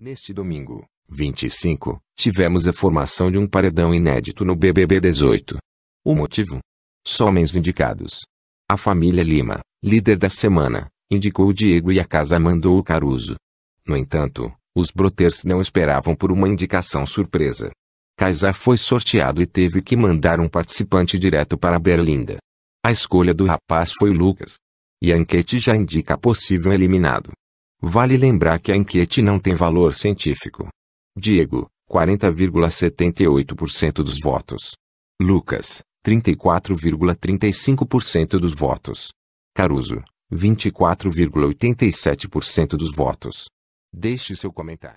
Neste domingo, 25, tivemos a formação de um paredão inédito no BBB 18. O motivo? Só homens indicados. A família Lima, líder da semana, indicou o Diego e a casa mandou o Caruso. No entanto, os broters não esperavam por uma indicação surpresa. Kaysar foi sorteado e teve que mandar um participante direto para a Berlinda. A escolha do rapaz foi o Lucas. E a enquete já indica possível eliminado. Vale lembrar que a enquete não tem valor científico. Diego, 40,78% dos votos. Lucas, 34,35% dos votos. Caruso, 24,87% dos votos. Deixe seu comentário.